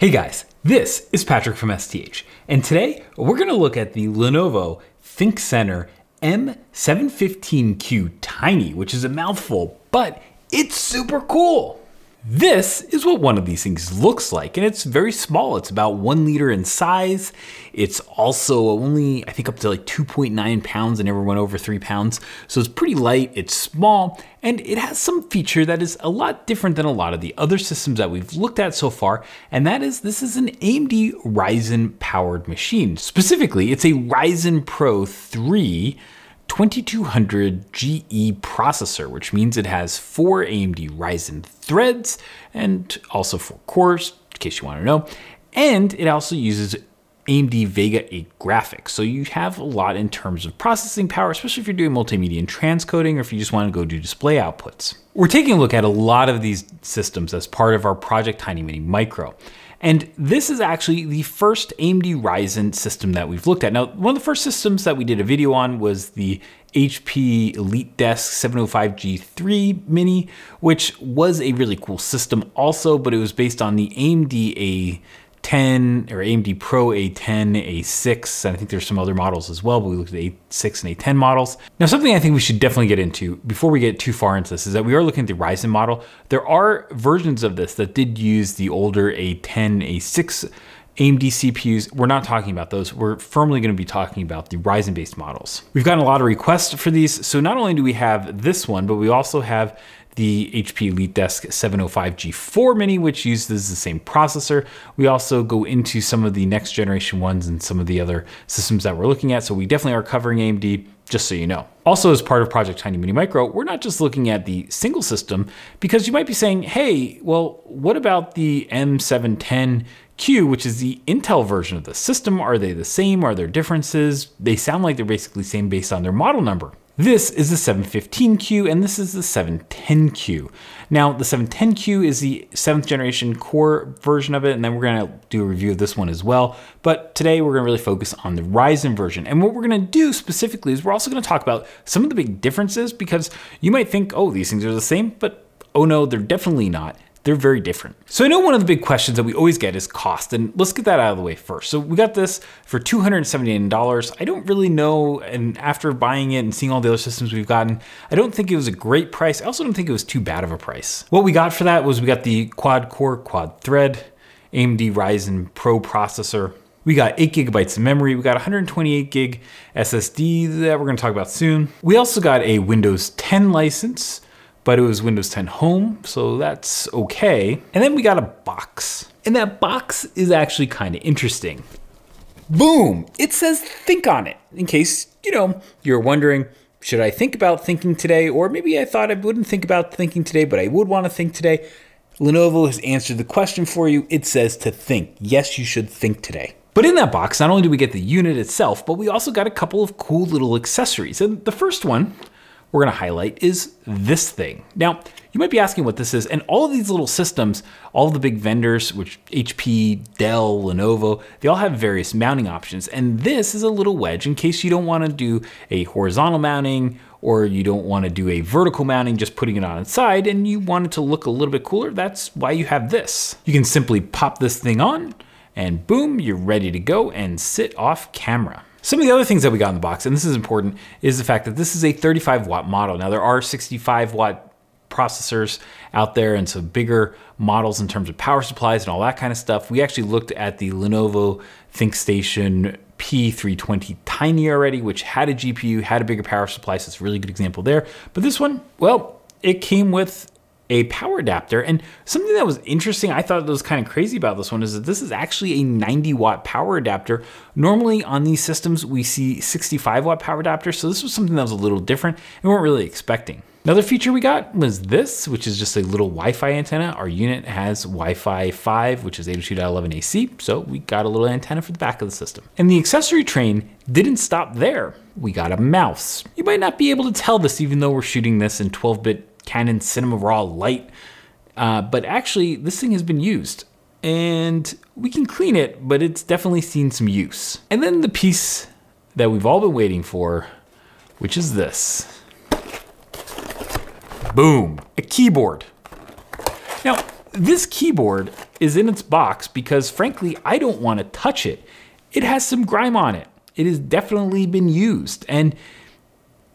Hey guys, this is Patrick from STH, and today we're gonna look at the Lenovo ThinkCenter M715Q Tiny, which is a mouthful, but it's super cool. This is what one of these things looks like, and it's very small. It's about one liter in size. It's also only, I think, up to like 2.9 pounds. I never went over three pounds. So it's pretty light, it's small, and it has some feature that is a lot different than a lot of the other systems that we've looked at so far, and that is this is an AMD Ryzen powered machine. Specifically, it's a Ryzen Pro 3 2200 GE processor, which means it has four AMD Ryzen threads and also four cores, in case you want to know. And it also uses AMD Vega 8 graphics. So you have a lot in terms of processing power, especially if you're doing multimedia and transcoding, or if you just want to go do display outputs. We're taking a look at a lot of these systems as part of our Project Tiny Mini Micro. And this is actually the first AMD Ryzen system that we've looked at. Now, one of the first systems that we did a video on was the HP Elite Desk 705G3 Mini, which was a really cool system also, but it was based on the AMD A. A10 or AMD Pro A10, A6, and I think there's some other models as well, but we looked at A6 and A10 models. Now, something I think we should definitely get into before we get too far into this is that we are looking at the Ryzen model. There are versions of this that did use the older A10, A6 AMD CPUs, we're not talking about those. We're firmly gonna be talking about the Ryzen-based models. We've gotten a lot of requests for these, so not only do we have this one, but we also have the HP EliteDesk 705G4 Mini, which uses the same processor. We also go into some of the next generation ones and some of the other systems that we're looking at. So we definitely are covering AMD, just so you know. Also, as part of Project Tiny Mini Micro, we're not just looking at the single system because you might be saying, hey, well, what about the M710Q, which is the Intel version of the system? Are they the same? Are there differences? They sound like they're basically the same based on their model number. This is the 715Q and this is the 710Q. Now the 710Q is the seventh generation core version of it and then we're gonna do a review of this one as well. But today we're gonna really focus on the Ryzen version. And what we're gonna do specifically is we're also gonna talk about some of the big differences because you might think, oh, these things are the same, but oh no, they're definitely not they're very different. So I know one of the big questions that we always get is cost, and let's get that out of the way first. So we got this for $279. I don't really know, and after buying it and seeing all the other systems we've gotten, I don't think it was a great price. I also don't think it was too bad of a price. What we got for that was we got the quad core, quad thread, AMD Ryzen Pro processor, we got 8 gigabytes of memory. We got 128 gig SSD that we're going to talk about soon. We also got a Windows 10 license but it was Windows 10 Home, so that's okay. And then we got a box. And that box is actually kind of interesting. Boom! It says think on it, in case, you know, you're wondering, should I think about thinking today? Or maybe I thought I wouldn't think about thinking today, but I would want to think today. Lenovo has answered the question for you. It says to think. Yes, you should think today. But in that box, not only do we get the unit itself, but we also got a couple of cool little accessories. And the first one we're gonna highlight is this thing. Now, you might be asking what this is, and all of these little systems, all the big vendors, which HP, Dell, Lenovo, they all have various mounting options, and this is a little wedge in case you don't wanna do a horizontal mounting or you don't wanna do a vertical mounting, just putting it on its side, and you want it to look a little bit cooler, that's why you have this. You can simply pop this thing on, and boom, you're ready to go and sit off camera. Some of the other things that we got in the box, and this is important, is the fact that this is a 35 watt model. Now there are 65 watt processors out there and some bigger models in terms of power supplies and all that kind of stuff. We actually looked at the Lenovo ThinkStation P320 Tiny already, which had a GPU, had a bigger power supply, so it's a really good example there. But this one, well, it came with a power adapter. And something that was interesting, I thought that was kind of crazy about this one, is that this is actually a 90 watt power adapter. Normally on these systems, we see 65 watt power adapters. So this was something that was a little different and we weren't really expecting. Another feature we got was this, which is just a little Wi-Fi antenna. Our unit has Wi-Fi 5, which is 82.11 AC, so we got a little antenna for the back of the system. And the accessory train didn't stop there. We got a mouse. You might not be able to tell this even though we're shooting this in 12-bit Canon Cinema Raw Lite. Uh, but actually, this thing has been used and we can clean it, but it's definitely seen some use. And then the piece that we've all been waiting for, which is this. Boom, a keyboard. Now, this keyboard is in its box because frankly, I don't wanna touch it. It has some grime on it. It has definitely been used and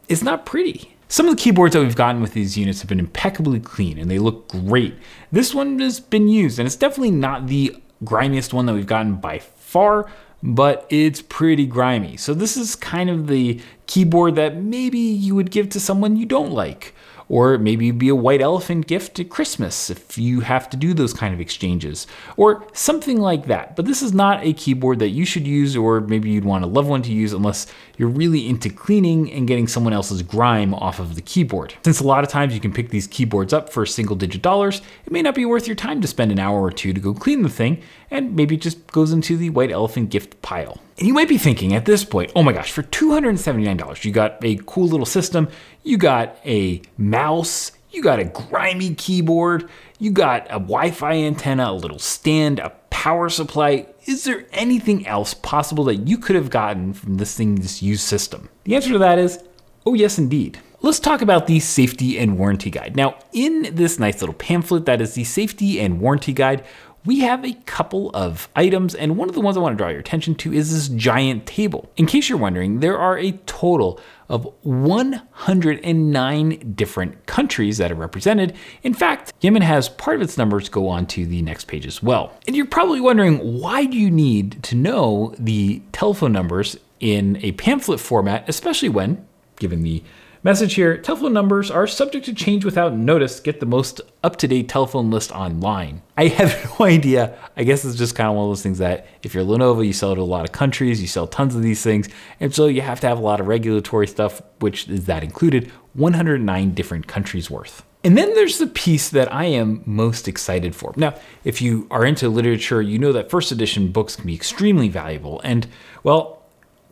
it's not pretty. Some of the keyboards that we've gotten with these units have been impeccably clean and they look great. This one has been used and it's definitely not the grimiest one that we've gotten by far, but it's pretty grimy. So this is kind of the keyboard that maybe you would give to someone you don't like. Or maybe be a white elephant gift at Christmas if you have to do those kind of exchanges, or something like that. But this is not a keyboard that you should use, or maybe you'd want a loved one to use unless you're really into cleaning and getting someone else's grime off of the keyboard. Since a lot of times you can pick these keyboards up for single digit dollars, it may not be worth your time to spend an hour or two to go clean the thing, and maybe it just goes into the white elephant gift pile. And you might be thinking at this point, oh my gosh, for $279, you got a cool little system, you got a mouse, you got a grimy keyboard, you got a Wi Fi antenna, a little stand, a power supply, is there anything else possible that you could have gotten from thing, this used system? The answer to that is, oh yes indeed. Let's talk about the safety and warranty guide. Now in this nice little pamphlet that is the safety and warranty guide, we have a couple of items, and one of the ones I want to draw your attention to is this giant table. In case you're wondering, there are a total of 109 different countries that are represented. In fact, Yemen has part of its numbers go on to the next page as well. And you're probably wondering, why do you need to know the telephone numbers in a pamphlet format, especially when, given the Message here telephone numbers are subject to change without notice. Get the most up to date telephone list online. I have no idea. I guess it's just kind of one of those things that if you're Lenovo, you sell to a lot of countries, you sell tons of these things. And so you have to have a lot of regulatory stuff, which is that included 109 different countries worth. And then there's the piece that I am most excited for. Now, if you are into literature, you know that first edition books can be extremely valuable. And, well,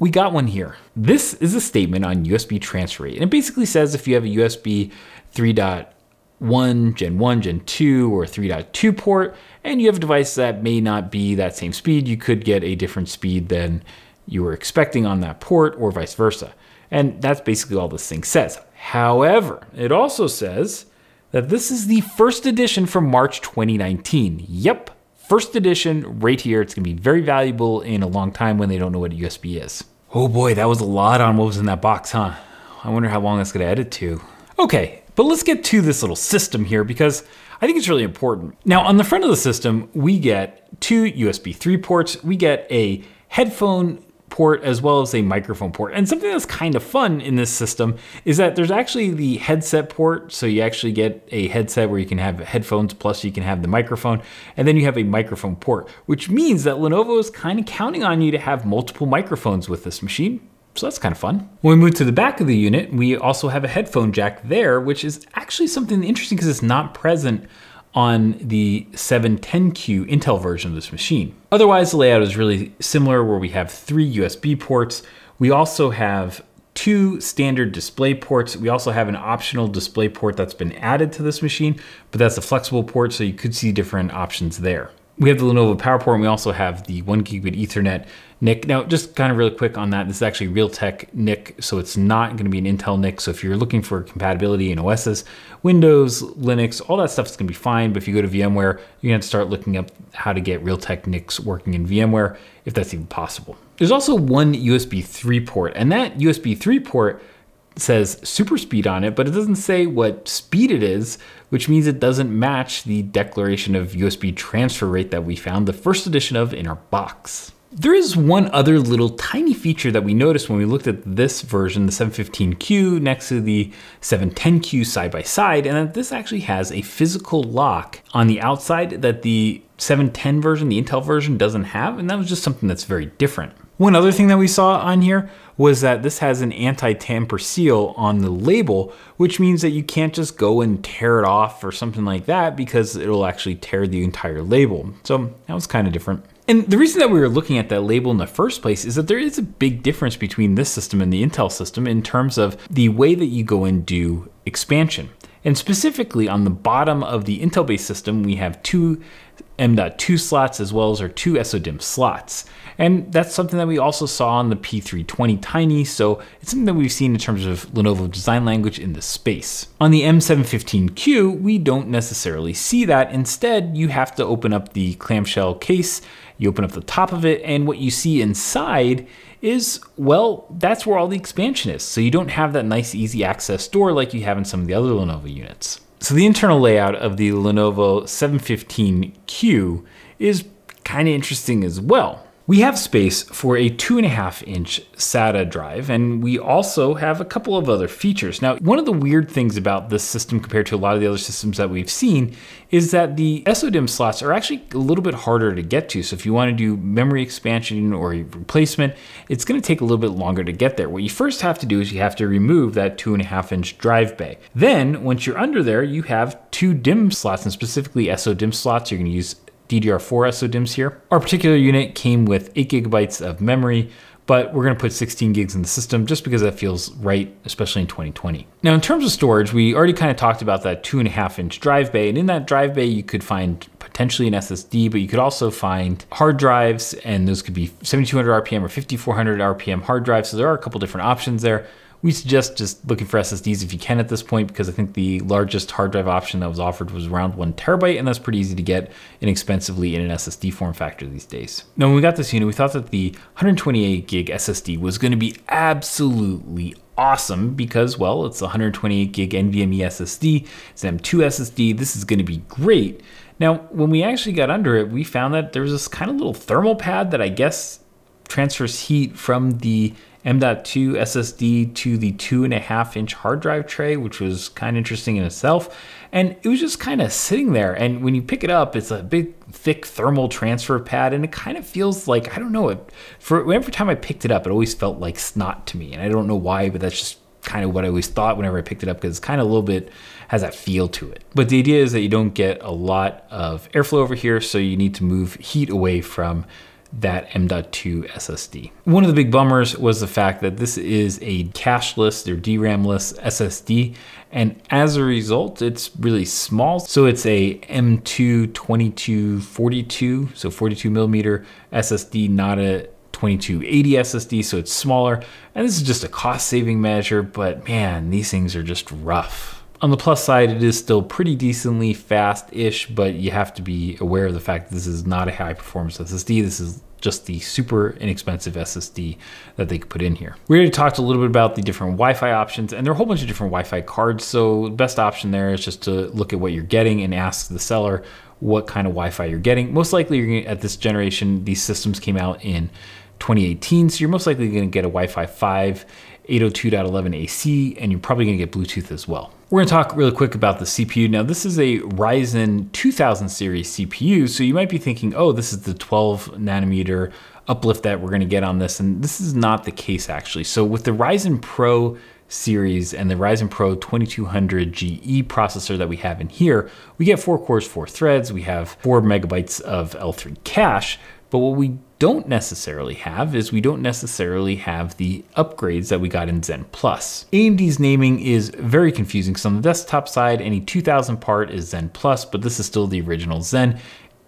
we got one here. This is a statement on USB transfer rate. And it basically says if you have a USB 3.1, Gen 1, Gen 2, or 3.2 port, and you have a device that may not be that same speed, you could get a different speed than you were expecting on that port or vice versa. And that's basically all this thing says. However, it also says that this is the first edition from March 2019. Yep, first edition right here. It's gonna be very valuable in a long time when they don't know what a USB is. Oh boy, that was a lot on what was in that box, huh? I wonder how long that's gonna edit to. Okay, but let's get to this little system here because I think it's really important. Now on the front of the system, we get two USB 3 ports, we get a headphone port as well as a microphone port. And something that's kind of fun in this system is that there's actually the headset port. So you actually get a headset where you can have headphones plus you can have the microphone and then you have a microphone port, which means that Lenovo is kind of counting on you to have multiple microphones with this machine. So that's kind of fun. When we move to the back of the unit, we also have a headphone jack there, which is actually something interesting because it's not present on the 710Q Intel version of this machine. Otherwise, the layout is really similar where we have three USB ports. We also have two standard display ports. We also have an optional display port that's been added to this machine, but that's a flexible port, so you could see different options there we have the Lenovo PowerPort and we also have the one gigabit ethernet NIC. Now, just kind of really quick on that, this is actually Realtek NIC, so it's not gonna be an Intel NIC. So if you're looking for compatibility in OSs, Windows, Linux, all that stuff is gonna be fine. But if you go to VMware, you're gonna to start looking up how to get Realtek NICs working in VMware, if that's even possible. There's also one USB 3 port, and that USB 3 port says super speed on it, but it doesn't say what speed it is, which means it doesn't match the declaration of USB transfer rate that we found the first edition of in our box. There is one other little tiny feature that we noticed when we looked at this version, the 715Q next to the 710Q side by side, and that this actually has a physical lock on the outside that the 710 version, the Intel version doesn't have, and that was just something that's very different. One other thing that we saw on here was that this has an anti-tamper seal on the label, which means that you can't just go and tear it off or something like that because it'll actually tear the entire label. So that was kind of different. And the reason that we were looking at that label in the first place is that there is a big difference between this system and the Intel system in terms of the way that you go and do expansion. And specifically on the bottom of the Intel-based system, we have two M.2 slots as well as our two SODIMM slots. And that's something that we also saw on the P320 Tiny, so it's something that we've seen in terms of Lenovo design language in this space. On the M715Q, we don't necessarily see that. Instead, you have to open up the clamshell case, you open up the top of it, and what you see inside is, well, that's where all the expansion is. So you don't have that nice easy access door like you have in some of the other Lenovo units. So the internal layout of the Lenovo 715Q is kind of interesting as well. We have space for a two and a half inch SATA drive, and we also have a couple of other features. Now, one of the weird things about this system compared to a lot of the other systems that we've seen is that the SODIMM slots are actually a little bit harder to get to. So if you wanna do memory expansion or replacement, it's gonna take a little bit longer to get there. What you first have to do is you have to remove that two and a half inch drive bay. Then once you're under there, you have two DIMM slots and specifically SODIMM slots. You're gonna use DDR4 SODIMMs here. Our particular unit came with 8 gigabytes of memory, but we're going to put 16 gigs in the system just because that feels right, especially in 2020. Now, in terms of storage, we already kind of talked about that two and a half inch drive bay. And in that drive bay, you could find potentially an SSD, but you could also find hard drives, and those could be 7200 RPM or 5400 RPM hard drives. So there are a couple different options there we suggest just looking for SSDs if you can at this point, because I think the largest hard drive option that was offered was around one terabyte, and that's pretty easy to get inexpensively in an SSD form factor these days. Now, when we got this unit, we thought that the 128 gig SSD was going to be absolutely awesome because, well, it's a 128 gig NVMe SSD, it's an M2 SSD, this is going to be great. Now, when we actually got under it, we found that there was this kind of little thermal pad that I guess transfers heat from the M.2 SSD to the two and a half inch hard drive tray, which was kind of interesting in itself. And it was just kind of sitting there. And when you pick it up, it's a big, thick thermal transfer pad. And it kind of feels like, I don't know, it, for every time I picked it up, it always felt like snot to me. And I don't know why, but that's just kind of what I always thought whenever I picked it up because it's kind of a little bit has that feel to it. But the idea is that you don't get a lot of airflow over here, so you need to move heat away from that M.2 SSD. One of the big bummers was the fact that this is a cache or DRAMless SSD, and as a result, it's really small. So it's a M.2 2242, so 42 millimeter SSD, not a 2280 SSD, so it's smaller. And this is just a cost saving measure, but man, these things are just rough. On the plus side, it is still pretty decently fast-ish, but you have to be aware of the fact that this is not a high-performance SSD. This is just the super inexpensive SSD that they could put in here. We already talked a little bit about the different Wi-Fi options and there are a whole bunch of different Wi-Fi cards. So the best option there is just to look at what you're getting and ask the seller what kind of Wi-Fi you're getting. Most likely you're gonna, at this generation, these systems came out in 2018. So you're most likely gonna get a Wi-Fi 5, 802.11 AC, and you're probably gonna get Bluetooth as well. We're gonna talk real quick about the CPU. Now this is a Ryzen 2000 series CPU, so you might be thinking, oh, this is the 12 nanometer uplift that we're gonna get on this, and this is not the case actually. So with the Ryzen Pro series and the Ryzen Pro 2200 GE processor that we have in here, we get four cores, four threads, we have four megabytes of L3 cache, but what we don't necessarily have is we don't necessarily have the upgrades that we got in Zen Plus. AMD's naming is very confusing. So on the desktop side, any 2000 part is Zen Plus, but this is still the original Zen.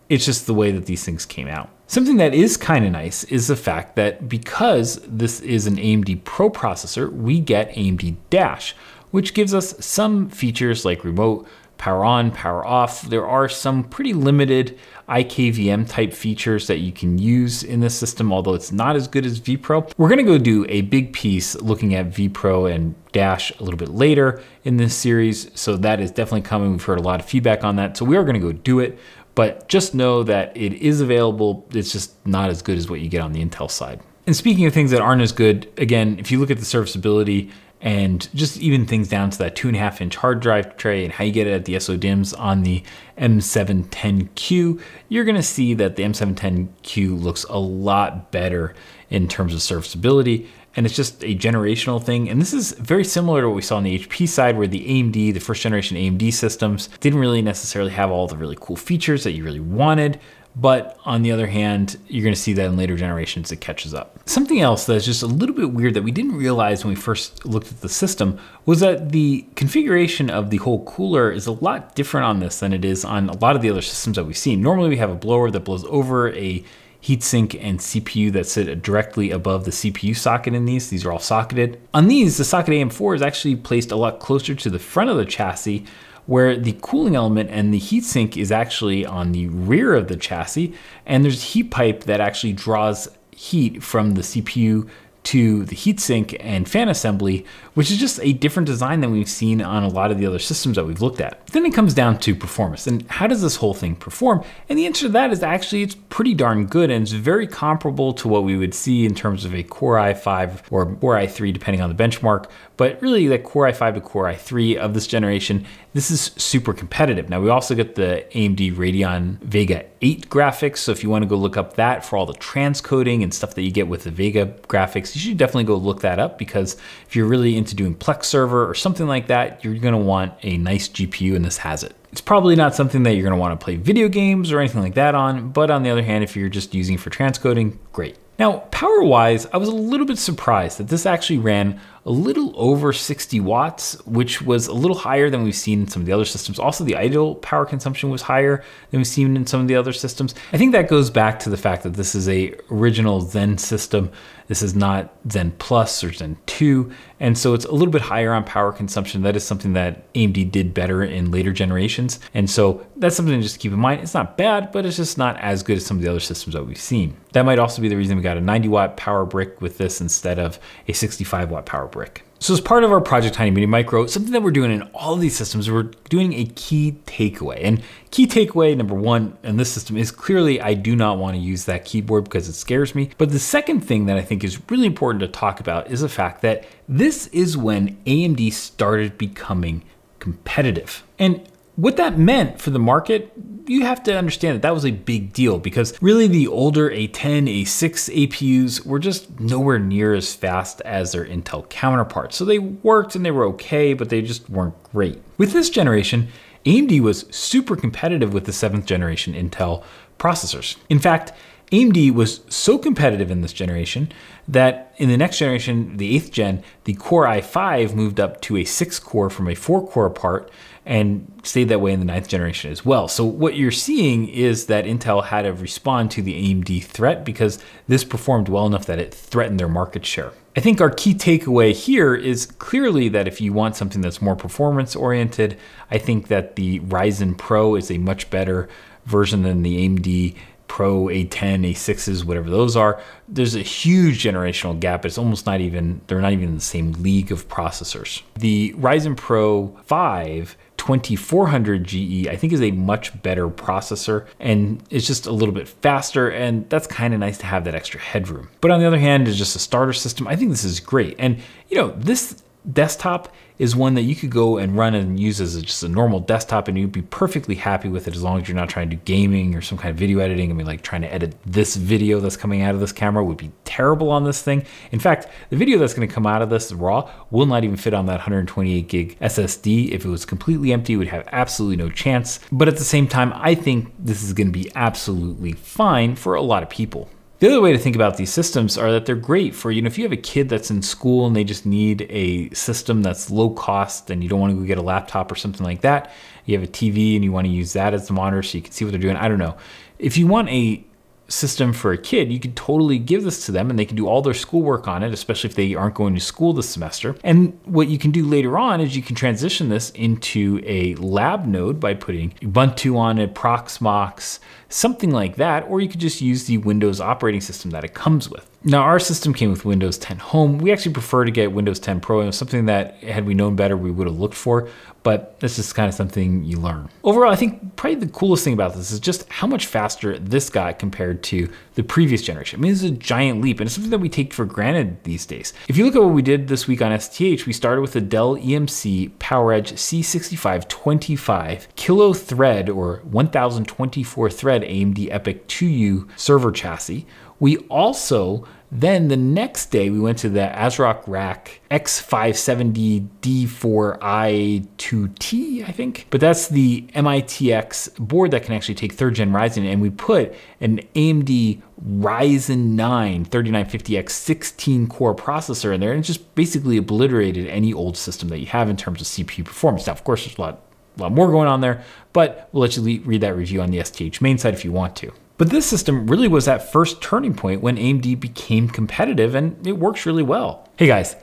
It's just the way that these things came out. Something that is kind of nice is the fact that because this is an AMD Pro processor, we get AMD Dash, which gives us some features like remote power on, power off. There are some pretty limited IKVM type features that you can use in this system, although it's not as good as vPro. We're gonna go do a big piece looking at vPro and Dash a little bit later in this series. So that is definitely coming. We've heard a lot of feedback on that. So we are gonna go do it, but just know that it is available. It's just not as good as what you get on the Intel side. And speaking of things that aren't as good, again, if you look at the serviceability and just even things down to that two and a half inch hard drive tray and how you get it at the SODIMMs on the M710Q, you're gonna see that the M710Q looks a lot better in terms of serviceability and it's just a generational thing. And this is very similar to what we saw on the HP side where the AMD, the first generation AMD systems didn't really necessarily have all the really cool features that you really wanted. But on the other hand, you're going to see that in later generations it catches up. Something else that's just a little bit weird that we didn't realize when we first looked at the system was that the configuration of the whole cooler is a lot different on this than it is on a lot of the other systems that we've seen. Normally we have a blower that blows over a heatsink and CPU that sit directly above the CPU socket in these. These are all socketed. On these, the socket AM4 is actually placed a lot closer to the front of the chassis, where the cooling element and the heatsink is actually on the rear of the chassis, and there's a heat pipe that actually draws heat from the CPU to the heatsink and fan assembly, which is just a different design than we've seen on a lot of the other systems that we've looked at. Then it comes down to performance and how does this whole thing perform? And the answer to that is actually it's pretty darn good and it's very comparable to what we would see in terms of a Core i5 or Core i3 depending on the benchmark, but really the Core i5 to Core i3 of this generation, this is super competitive. Now we also get the AMD Radeon Vega 8 graphics, so if you wanna go look up that for all the transcoding and stuff that you get with the Vega graphics, you should definitely go look that up because if you're really into doing Plex server or something like that, you're gonna want a nice GPU and this has it. It's probably not something that you're gonna wanna play video games or anything like that on, but on the other hand, if you're just using for transcoding, great. Now, power-wise, I was a little bit surprised that this actually ran a little over 60 watts, which was a little higher than we've seen in some of the other systems. Also, the idle power consumption was higher than we've seen in some of the other systems. I think that goes back to the fact that this is a original Zen system. This is not Zen Plus or Zen 2, and so it's a little bit higher on power consumption. That is something that AMD did better in later generations, and so that's something to just keep in mind. It's not bad, but it's just not as good as some of the other systems that we've seen. That might also be the reason we got a 90 watt power brick with this instead of a 65 watt power brick brick. So as part of our Project Tiny Mini Micro, something that we're doing in all of these systems, we're doing a key takeaway. And key takeaway number one in this system is clearly I do not wanna use that keyboard because it scares me. But the second thing that I think is really important to talk about is the fact that this is when AMD started becoming competitive. And what that meant for the market, you have to understand that that was a big deal because really the older A10, A6 APUs were just nowhere near as fast as their Intel counterparts. So they worked and they were okay, but they just weren't great. With this generation, AMD was super competitive with the seventh generation Intel processors. In fact, AMD was so competitive in this generation that in the next generation, the eighth gen, the Core i5 moved up to a six core from a four core part, and stayed that way in the ninth generation as well. So what you're seeing is that Intel had to respond to the AMD threat because this performed well enough that it threatened their market share. I think our key takeaway here is clearly that if you want something that's more performance oriented, I think that the Ryzen Pro is a much better version than the AMD Pro A10, A6s, whatever those are, there's a huge generational gap. It's almost not even, they're not even in the same league of processors. The Ryzen Pro 5 2400 GE, I think is a much better processor and it's just a little bit faster and that's kind of nice to have that extra headroom. But on the other hand, it's just a starter system. I think this is great. And you know, this desktop is one that you could go and run and use as a, just a normal desktop and you'd be perfectly happy with it as long as you're not trying to do gaming or some kind of video editing. I mean, like trying to edit this video that's coming out of this camera would be terrible on this thing. In fact, the video that's gonna come out of this raw will not even fit on that 128 gig SSD. If it was completely empty, it would have absolutely no chance. But at the same time, I think this is gonna be absolutely fine for a lot of people. The other way to think about these systems are that they're great for, you know, if you have a kid that's in school and they just need a system that's low cost and you don't want to go get a laptop or something like that, you have a TV and you want to use that as the monitor so you can see what they're doing. I don't know. If you want a system for a kid, you could totally give this to them and they can do all their schoolwork on it, especially if they aren't going to school this semester. And what you can do later on is you can transition this into a lab node by putting Ubuntu on it, Proxmox, something like that, or you could just use the Windows operating system that it comes with. Now our system came with Windows 10 Home. We actually prefer to get Windows 10 Pro and something that had we known better, we would have looked for, but this is kind of something you learn. Overall, I think probably the coolest thing about this is just how much faster this got compared to the previous generation. I mean, this is a giant leap and it's something that we take for granted these days. If you look at what we did this week on STH, we started with a Dell EMC PowerEdge C6525 kilo thread or 1024 thread certified AMD EPIC 2U server chassis. We also then the next day, we went to the ASRock Rack X570D4i2T, I think. But that's the MITX board that can actually take third gen Ryzen. And we put an AMD Ryzen 9 3950X 16 core processor in there. And it just basically obliterated any old system that you have in terms of CPU performance. Now, of course, there's a lot a lot more going on there, but we'll let you read that review on the STH main site if you want to. But this system really was that first turning point when AMD became competitive and it works really well. Hey guys,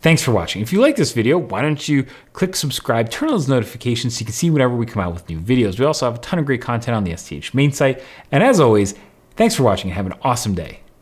thanks for watching. If you like this video, why don't you click subscribe, turn on those notifications so you can see whenever we come out with new videos. We also have a ton of great content on the STH main site. And as always, thanks for watching and have an awesome day.